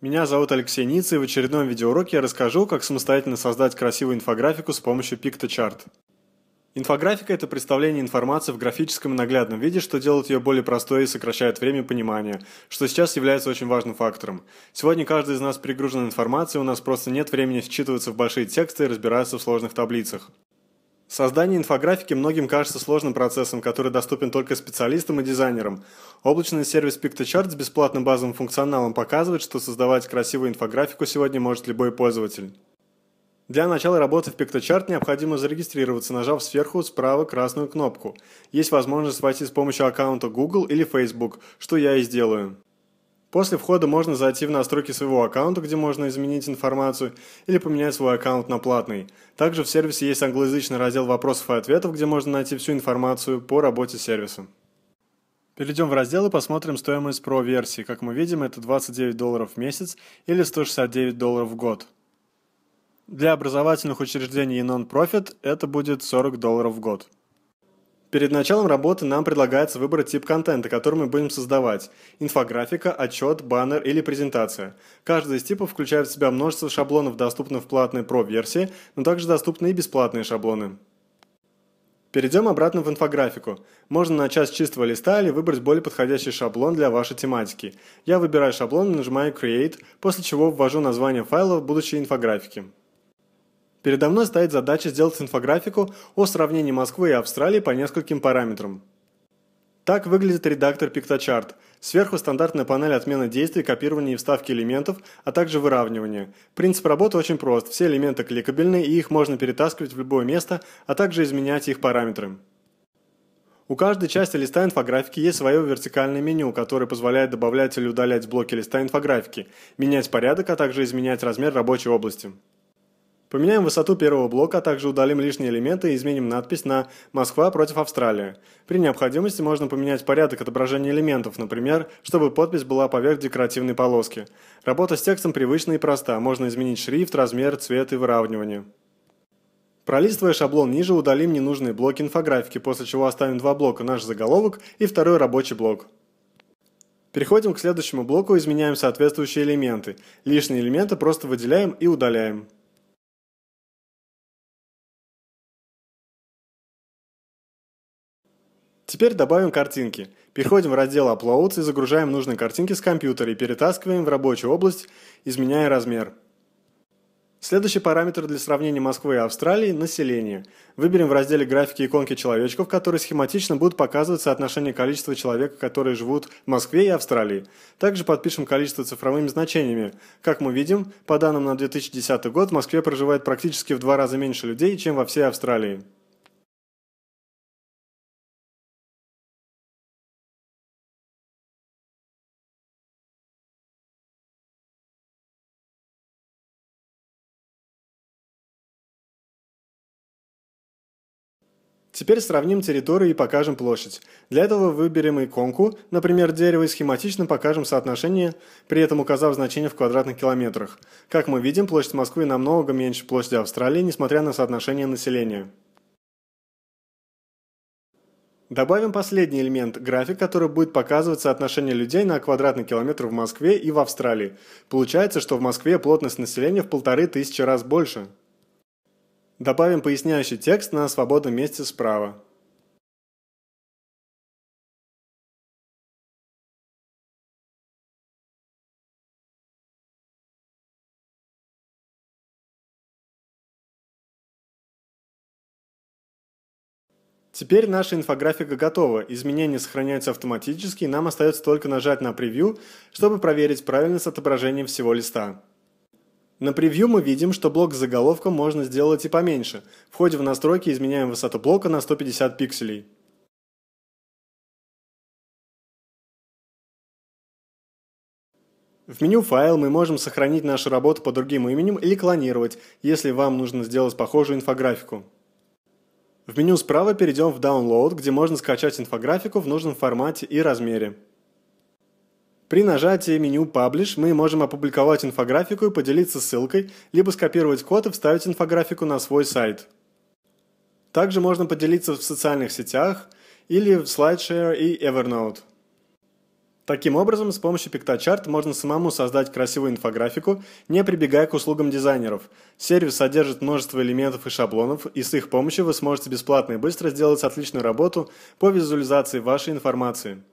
Меня зовут Алексей Ниц, и в очередном видеоуроке я расскажу, как самостоятельно создать красивую инфографику с помощью PictoChart. Инфографика – это представление информации в графическом и наглядном виде, что делает ее более простой и сокращает время понимания, что сейчас является очень важным фактором. Сегодня каждый из нас перегружен информацией, у нас просто нет времени вчитываться в большие тексты и разбираться в сложных таблицах. Создание инфографики многим кажется сложным процессом, который доступен только специалистам и дизайнерам. Облачный сервис PictoChart с бесплатным базовым функционалом показывает, что создавать красивую инфографику сегодня может любой пользователь. Для начала работы в PictoChart необходимо зарегистрироваться, нажав сверху справа красную кнопку. Есть возможность войти с помощью аккаунта Google или Facebook, что я и сделаю. После входа можно зайти в настройки своего аккаунта, где можно изменить информацию, или поменять свой аккаунт на платный. Также в сервисе есть англоязычный раздел вопросов и ответов, где можно найти всю информацию по работе сервиса. Перейдем в раздел и посмотрим стоимость Pro версии. Как мы видим, это 29 долларов в месяц или 169 долларов в год. Для образовательных учреждений и нон-профит это будет 40 долларов в год. Перед началом работы нам предлагается выбрать тип контента, который мы будем создавать – инфографика, отчет, баннер или презентация. Каждый из типов включает в себя множество шаблонов, доступных в платной Pro-версии, но также доступны и бесплатные шаблоны. Перейдем обратно в инфографику. Можно начать с чистого листа или выбрать более подходящий шаблон для вашей тематики. Я выбираю шаблон и нажимаю Create, после чего ввожу название файла в будущей инфографике. Передо мной стоит задача сделать инфографику о сравнении Москвы и Австралии по нескольким параметрам. Так выглядит редактор PictoChart. Сверху стандартная панель отмены действий, копирования и вставки элементов, а также выравнивания. Принцип работы очень прост. Все элементы кликабельны, и их можно перетаскивать в любое место, а также изменять их параметры. У каждой части листа инфографики есть свое вертикальное меню, которое позволяет добавлять или удалять блоки листа инфографики, менять порядок, а также изменять размер рабочей области. Поменяем высоту первого блока, а также удалим лишние элементы и изменим надпись на «Москва против Австралии». При необходимости можно поменять порядок отображения элементов, например, чтобы подпись была поверх декоративной полоски. Работа с текстом привычна и проста, можно изменить шрифт, размер, цвет и выравнивание. Пролистывая шаблон ниже, удалим ненужные блоки инфографики, после чего оставим два блока «Наш заголовок» и второй рабочий блок. Переходим к следующему блоку, изменяем соответствующие элементы. Лишние элементы просто выделяем и удаляем. Теперь добавим картинки. Переходим в раздел Uploads и загружаем нужные картинки с компьютера и перетаскиваем в рабочую область, изменяя размер. Следующий параметр для сравнения Москвы и Австралии – население. Выберем в разделе «Графики иконки человечков», которые схематично будут показывать соотношение количества человек, которые живут в Москве и Австралии. Также подпишем количество цифровыми значениями. Как мы видим, по данным на 2010 год, в Москве проживает практически в два раза меньше людей, чем во всей Австралии. Теперь сравним территории и покажем площадь. Для этого выберем иконку, например, дерево, и схематично покажем соотношение, при этом указав значение в квадратных километрах. Как мы видим, площадь Москвы намного меньше площади Австралии, несмотря на соотношение населения. Добавим последний элемент – график, который будет показывать соотношение людей на квадратный километр в Москве и в Австралии. Получается, что в Москве плотность населения в полторы тысячи раз больше. Добавим поясняющий текст на свободном месте справа. Теперь наша инфографика готова, изменения сохраняются автоматически, и нам остается только нажать на превью, чтобы проверить правильность отображения всего листа. На превью мы видим, что блок с заголовком можно сделать и поменьше. В ходе в настройки изменяем высоту блока на 150 пикселей. В меню «Файл» мы можем сохранить нашу работу по другим именем или клонировать, если вам нужно сделать похожую инфографику. В меню справа перейдем в «Download», где можно скачать инфографику в нужном формате и размере. При нажатии меню «Publish» мы можем опубликовать инфографику и поделиться ссылкой, либо скопировать код и вставить инфографику на свой сайт. Также можно поделиться в социальных сетях или в SlideShare и Evernote. Таким образом, с помощью PictoChart можно самому создать красивую инфографику, не прибегая к услугам дизайнеров. Сервис содержит множество элементов и шаблонов, и с их помощью вы сможете бесплатно и быстро сделать отличную работу по визуализации вашей информации.